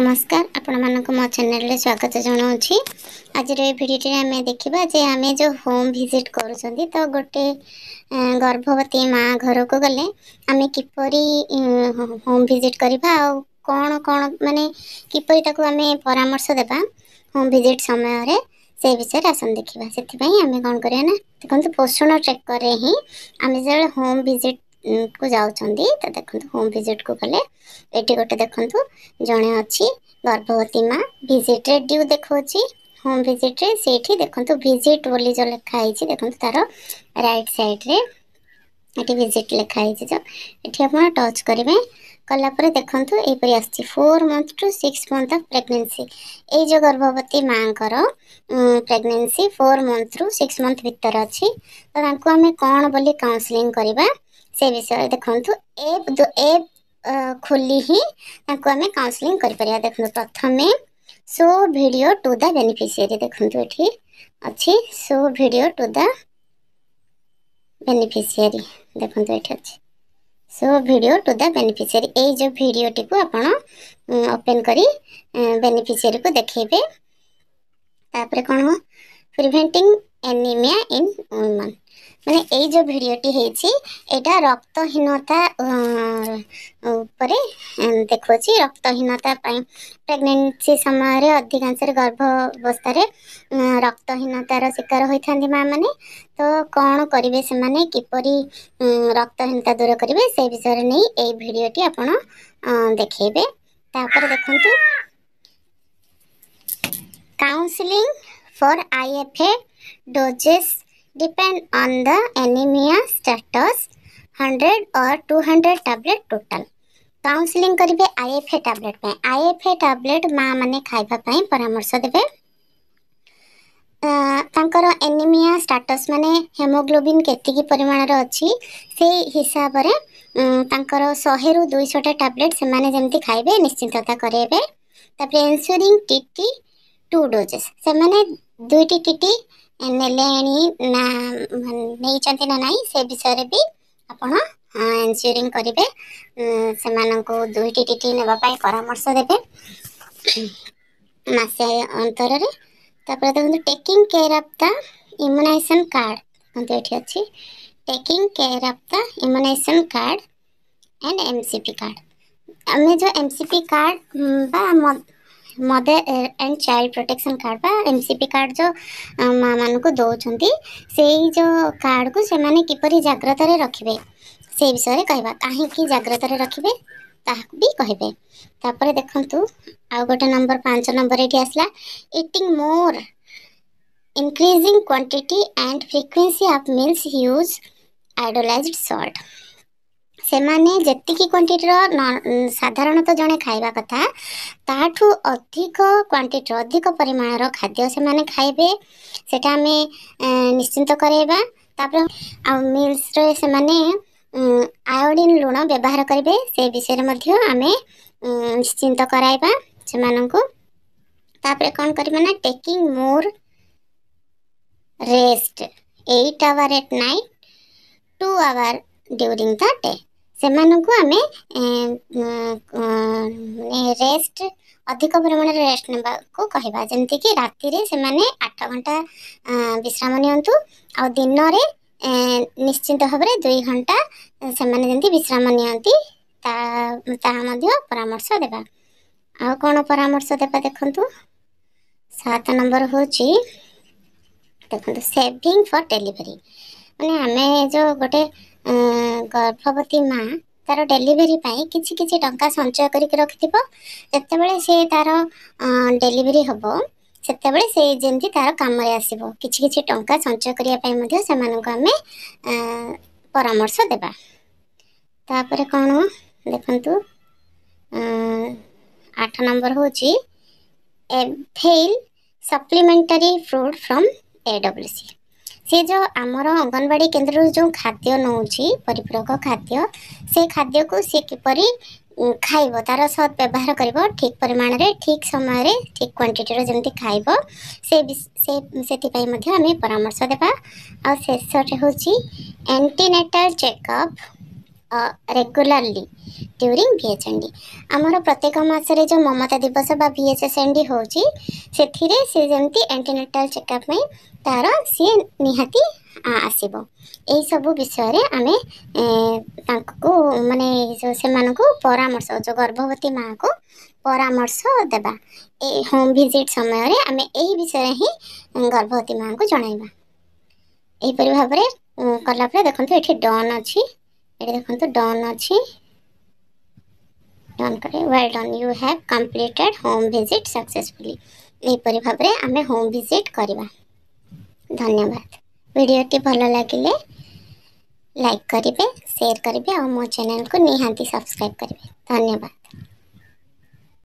নমস্কার ଆପଣମାନଙ୍କୁ ମୋ ଚ୍ୟାନେଲରେ ସ୍ୱାଗତ ଜଣାଉଛି ଆଜିର ଏ ଭିଡ଼ିଓଟିରେ ଆମେ ଦେଖିବା ଯେ ଆମେ ଯେଉଁ ହୋମ୍ ଭିଜିଟ୍ କରୁଛନ୍ତି ତ ଗୋଟେ ଗର୍ଭବତୀ ମା ଘରକୁ ଗଲେ ଆମେ କିପରି ହୋମ୍ ଭିଜିଟ୍ କରିବା ଆଉ କ'ଣ କ'ଣ ମାନେ କିପରି ତାକୁ ଆମେ ପରାମର୍ଶ ଦେବା ହୋମ୍ ଭିଜିଟ୍ ସମୟରେ ସେ ବିଷୟରେ ଆସନ୍ତୁ ଦେଖିବା ସେଥିପାଇଁ ଆମେ କ'ଣ କରିବା ନା ଦେଖନ୍ତୁ ପୋଷଣ ଟ୍ରେକର୍ରେ ହିଁ ଆମେ ଯେତେବେଳେ ହୋମ୍ ଭିଜିଟ୍ କୁ ଯାଉଛନ୍ତି ତ ଦେଖନ୍ତୁ ହୋମ୍ ଭିଜିଟ୍କୁ ଗଲେ ଏଠି ଗୋଟେ ଦେଖନ୍ତୁ ଜଣେ ଅଛି ଗର୍ଭବତୀ ମା ଭିଜିଟ୍ରେ ଡ୍ୟୁ ଦେଖାଉଛି ହୋମ୍ ଭିଜିଟ୍ରେ ସେଇଠି ଦେଖନ୍ତୁ ଭିଜିଟ୍ ବୋଲି ଯେଉଁ ଲେଖା ହେଇଛି ଦେଖନ୍ତୁ ତା'ର ରାଇଟ୍ ସାଇଡ଼୍ରେ ଏଠି ଭିଜିଟ୍ ଲେଖା ହେଇଛି ଯେଉଁ ଏଠି ଆପଣ ଟଚ୍ କରିବେ কলাপরে দেখন্তু এইপরি আসছে four month to six month of pregnancy এই যে গর্ভবতী মাঙ্কর প্রেগনেন্সি ফোর মন্থ রু সিক্স মন্থ ভিতর অছি তো তাঁকু আমি কোণ বলি কাউন্সেলিং করিবা সে বিষয়ে দেখন্তু এপ এপ খোলি হি তাঁকু আমি কাউন্সেলিং করিপারিবা দেখন্তু প্রথমে so video to the beneficiary দেখন্তু এটি ଅଛି so video to the beneficiary ଦେଖନ୍ତୁ ଏଠି ଅଛି so video to the beneficiary ए जो वीडियो टी को आपन ओपन करी बेनिफिशियरी को देखेबे तापर कोन प्रिवेंटिंग অ্যানিমিয়া ইন উইমেন মানে এই যে ভিডিওটি হয়েছি এটা রক্তহীনতা উপরে দেখুছি রক্তহীনতা পাই প্রেগনেন্সি সময় অধিকাংশের গর্ভ অবস্থায় রক্তহীনতার শিকার হয়ে থাকে মা মানে তো কোণ করবে সে কিপরি রক্তহীনতা দূর করবে সে বিষয়ে নিয়ে এই ভিডিওটি আপনার দেখবে তাপরে দেখুন counselling for IFA Doses depend on the anemia status 100 or 200 tablet total counselling କରିବେ ଆଇଏଫ୍ଏ ଟ୍ୟାବଲେଟ୍ ପାଇଁ ଆଇଏଫ୍ଏ ଟ୍ୟାବଲେଟ୍ ମାଆମାନେ ଖାଇବା ପାଇଁ ପରାମର୍ଶ ଦେବେ ତାଙ୍କର ଏନିମିଆ ଷ୍ଟାଟସ୍ ମାନେ ହେମୋଗ୍ଲୋବିନ୍ କେତିକି ପରିମାଣର ଅଛି ସେଇ ହିସାବରେ ତାଙ୍କର ଶହେରୁ ଦୁଇଶହଟା ଟ୍ୟାବଲେଟ୍ ସେମାନେ ଯେମିତି ଖାଇବେ ନିଶ୍ଚିନ୍ତତା କରାଇବେ ତାପରେ ଏନ୍ସୁରିଂ ଟି ଟି ଟୁ ଡୋଜେସ୍ ସେମାନେ ଦୁଇଟି କିଟି ନେଲେଣି ନା ନେଇଛନ୍ତି ନା ନାହିଁ ସେ ବିଷୟରେ ବି ଆପଣ ଏନ୍ସିଓରିଂ କରିବେ ସେମାନଙ୍କୁ ଦୁଇଟି ଟିଟି ନେବା ପାଇଁ ପରାମର୍ଶ ଦେବେ ମାସେ ଅନ୍ତରରେ ତାପରେ ଦେଖନ୍ତୁ taking care of the immunisation card ଦେଖନ୍ତୁ ଏଠି ଅଛି taking care of the immunisation card and M C P card ଆମେ ଯେଉଁ ଏମ୍ ସି ପି କାର୍ଡ଼ ବା mother and child protection card बा एमसीपी कार्ड जो माँ मान को दौरान से जो कार्ड को से किपर जग्रत रखे से विषय कह कहीं जग्रत रखे भी कहे तापर आउ गोटे नंबर पांच नंबर ये आसला eating more increasing quantity and frequency of meals use iodised salt ସେମାନେ ଯେତିକି କ୍ୱାଣ୍ଟିଟିର ସାଧାରଣତଃ ଜଣେ ଖାଇବା କଥା ତାଠୁ ଅଧିକ କ୍ୱାଣ୍ଟିଟିର ଅଧିକ ପରିମାଣର ଖାଦ୍ୟ ସେମାନେ ଖାଇବେ ସେଇଟା ଆମେ ନିଶ୍ଚିନ୍ତ କରାଇବା ତାପରେ ଆଉ ମିଲ୍ସରେ ସେମାନେ ଆୟୋଡ଼ିନ୍ ଲୁଣ ବ୍ୟବହାର କରିବେ ସେ ବିଷୟରେ ମଧ୍ୟ ଆମେ ନିଶ୍ଚିନ୍ତ କରାଇବା ସେମାନଙ୍କୁ ତାପରେ କ'ଣ କରିବା ନା taking more rest eight hour at night two hour during the day ସେମାନଙ୍କୁ ଆମେ ରେଷ୍ଟ ଅଧିକ ପରିମାଣରେ ରେଷ୍ଟ ନେବାକୁ କହିବା ଯେମିତିକି ରାତିରେ ସେମାନେ ଆଠ ଘଣ୍ଟା ବିଶ୍ରାମ ନିଅନ୍ତୁ ଆଉ ଦିନରେ ନିଶ୍ଚିନ୍ତ ଭାବରେ ଦୁଇ ଘଣ୍ଟା ସେମାନେ ଯେମିତି ବିଶ୍ରାମ ନିଅନ୍ତି ତା ତାହା ମଧ୍ୟ ପରାମର୍ଶ ଦେବା ଆଉ କ'ଣ ପରାମର୍ଶ ଦେବା ଦେଖନ୍ତୁ ସାତ ନମ୍ବର ହେଉଛି ଦେଖନ୍ତୁ ସେଭିଂ ଫର୍ ଡେଲିଭରି ମାନେ ଆମେ ଯେଉଁ ଗୋଟେ ଗର୍ଭବତୀ ମା ତାର ଡେଲିଭରି ପାଇଁ କିଛି କିଛି ଟଙ୍କା ସଞ୍ଚୟ କରିକି ରଖିଥିବ ଯେତେବେଳେ ସେ ତାର ଡେଲିଭରି ହେବ ସେତେବେଳେ ସେ ଯେମିତି ତାର କାମରେ ଆସିବ କିଛି କିଛି ଟଙ୍କା ସଞ୍ଚୟ କରିବା ପାଇଁ ମଧ୍ୟ ସେମାନଙ୍କୁ ଆମେ ପରାମର୍ଶ ଦେବା ତାପରେ କ'ଣ ଦେଖନ୍ତୁ ଆଠ ନମ୍ବର ହେଉଛି avail supplementary fruit from a AWC से जो आमर अङ्गनवाडी केन्द्र जो खाद्य नउँछ परिपूरक खाद्य को सि किपरि खाइब तार सद् व्यवहार ठीक परिमाण परिमाणले ठीक समय ठिक क्वाटिटी जमि खाइबेपरामर्श दबा आउँ शेस एन्टिन चेकअप ରେଗୁଲାରଲି ଡ୍ୟୁରିଂ ଭିଏଚ୍ଏନ୍ଡି ଆମର ପ୍ରତ୍ୟେକ ମାସରେ ଯେଉଁ ମମତା ଦିବସ ବା ଭିଏଚ୍ଏସ୍ଏନ୍ଡି ହେଉଛି ସେଥିରେ ସେ ଯେମିତି ଆଣ୍ଟିନେଟାଲ୍ ଚେକଅପ୍ ପାଇଁ ତା'ର ସିଏ ନିହାତି ଆସିବ ଏହିସବୁ ବିଷୟରେ ଆମେ ତାଙ୍କୁ ମାନେ ସେମାନଙ୍କୁ ପରାମର୍ଶ ଯେଉଁ ଗର୍ଭବତୀ ମାଆକୁ ପରାମର୍ଶ ଦେବା ଏ ହୋମ୍ ଭିଜିଟ୍ ସମୟରେ ଆମେ ଏହି ବିଷୟରେ ହିଁ ଗର୍ଭବତୀ ମାଆଙ୍କୁ ଜଣାଇବା ଏହିପରି ଭାବରେ କଲା ପରେ ଦେଖନ୍ତୁ ଏଠି ଡନ୍ ଅଛି ଏଠି ଦେଖନ୍ତୁ ଡନ୍ ଅଛି ଡନ୍ କରେ well done you have completed home visit successfully ଏହିପରି ଭାବରେ ଆମେ ହୋମ୍ ଭିଜିଟ୍ କରିବା ଧନ୍ୟବାଦ ଭିଡ଼ିଓଟି ଭଲ ଲାଗିଲେ ଲାଇକ୍ କରିବେ ସେୟାର କରିବେ ଆଉ ମୋ ଚ୍ୟାନେଲକୁ ନିହାତି ସବସ୍କ୍ରାଇବ୍ କରିବେ ଧନ୍ୟବାଦ